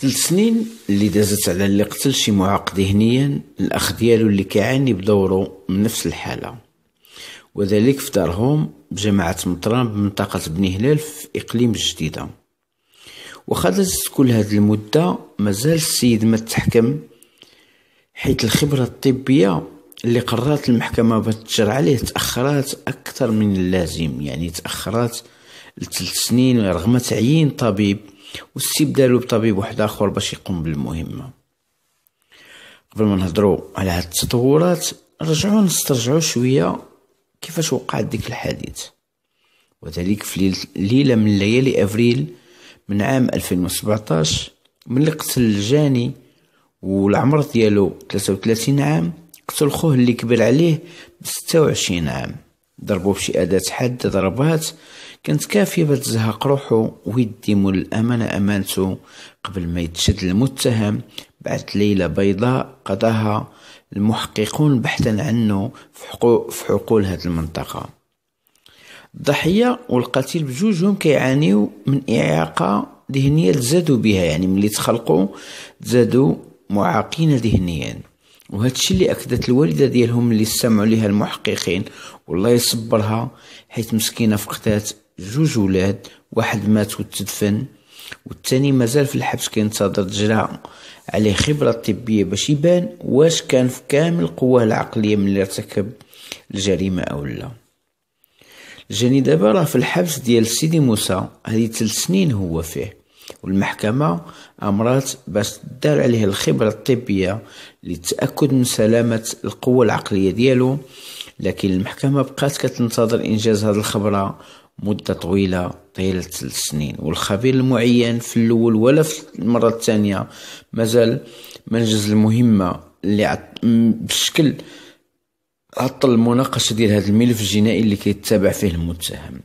ثلاث سنين اللي دازت على اللي قتل شي معاق ذهنيا الاخ ديالو اللي كيعاني بدورو من نفس الحاله وذلك في دارهم بجماعة مطران بمنطقة بني هلال في إقليم الجديدة وخا دازت كل هاد المدة مازال السيد ما تحكم حيت الخبرة الطبية اللي قررت المحكمة بتجر عليه تأخرات أكثر من اللازم يعني تأخرات لثلاث سنين رغم تعيين طبيب واستبداله بطبيب واحد اخر باش يقوم بالمهمه قبل ما نهضروا على هاد التطورات رجعوا نسترجعوا شويه كيفاش وقع ديك الحادث وذلك في ليله من ليالي افريل من عام 2017 ملي قتل الجاني والعمر ديالو 33 عام قتل خوه اللي كبر عليه ب 26 عام ضربو بشي أداة حادة ضربات كانت كافية باش تزهق روحو ويديمو الأمانة أمانتو قبل ما يتشد المتهم بعد ليلة بيضاء قضاها المحققون بحثا عنه في حقول هاد المنطقة الضحية والقتيل بجوجهم كيعانيو من إعاقة ذهنية تزادوا بها يعني ملي تخلقوا تزادوا معاقين ذهنيا وهذا الشيء اللي اكدت الوالده ديالهم اللي استمعوا ليها المحققين والله يصبرها حيت مسكينه فقدات جوج ولاد واحد مات وتدفن والثاني مازال في الحبس كينتظر جراء عليه خبرة طبية باش يبان واش كان في كامل قواه العقلية ملي ارتكب الجريمة أو لا الجاني دابا راه في الحبس ديال سيدي موسى هذه ثلاث سنين هو فيه والمحكمة أمرت باش دار عليه الخبرة الطبية للتأكد من سلامة القوة العقلية ديالو لكن المحكمة بقات كتنتظر إنجاز هذه الخبرة مدة طويلة طيلة ثلاث سنين والخبير المعين في الأول ولا في المرة الثانية مازال منجز المهمة اللي عط... بشكل عطل المناقشة ديال هذا الملف الجنائي اللي كيتابع فيه المتهم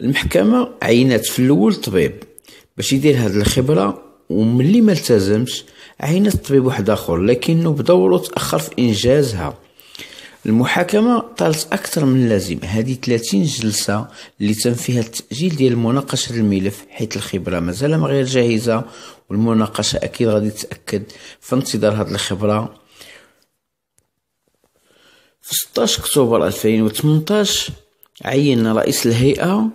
المحكمه عينات في الاول طبيب باش يدير هاد الخبره وملي ما التزمش عينات طبيب واحد اخر لكنه بدوره تاخر في انجازها المحاكمة طالت أكثر من اللازم هذه 30 جلسة اللي تم فيها التأجيل ديال مناقشة الملف حيث الخبرة مازال ما غير جاهزة والمناقشة أكيد غادي تأكد في انتظار هذه الخبرة في 16 أكتوبر 2018 عين رئيس الهيئة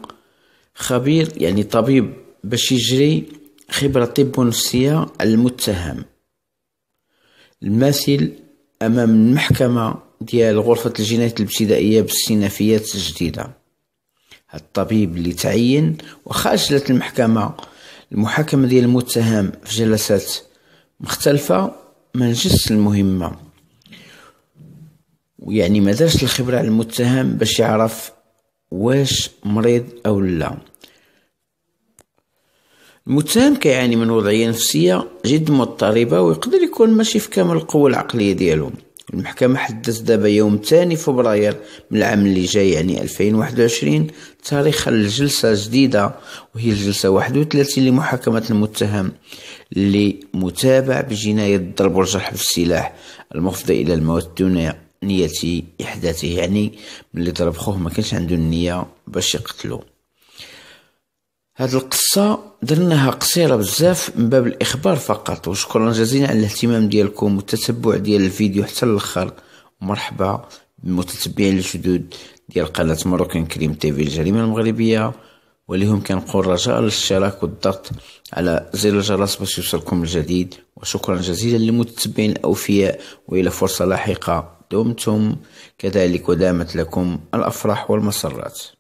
خبير يعني طبيب باش يجري خبرة طب نفسية المتهم الماثل أمام المحكمة ديال غرفة الجنايات الابتدائية بالسينافيات الجديدة هاد الطبيب اللي تعين وخجلت المحكمة المحاكمة ديال المتهم في جلسات مختلفة من جس المهمة ويعني ما الخبرة على المتهم باش يعرف واش مريض او لا المتهم كيعاني من وضعية نفسية جد مضطربة ويقدر يكون ماشي في كامل القوة العقلية ديالو المحكمة حددت دابا يوم تاني فبراير من العام اللي جاي يعني 2021 تاريخ الجلسة الجديدة وهي الجلسة 31 لمحاكمة المتهم اللي متابع بجناية الضرب والجرح بالسلاح المفضي إلى الموت دون نية إحداثه يعني ملي ضرب خوه ما كانش عنده النية باش يقتلو هاد القصة درناها قصيرة بزاف من باب الإخبار فقط وشكرا جزيلا على الاهتمام ديالكم والتتبع ديال الفيديو حتى الاخر ومرحبا بمتتبعين الجدد ديال قناة مروكان كريم تيفي الجريمة المغربية وليهم كنقول رجاء الاشتراك والضغط على زر الجرس باش يوصلكم الجديد وشكرا جزيلا للمتتبعين الأوفياء وإلى فرصة لاحقة دمتم كذلك ودامت لكم الأفراح والمسرات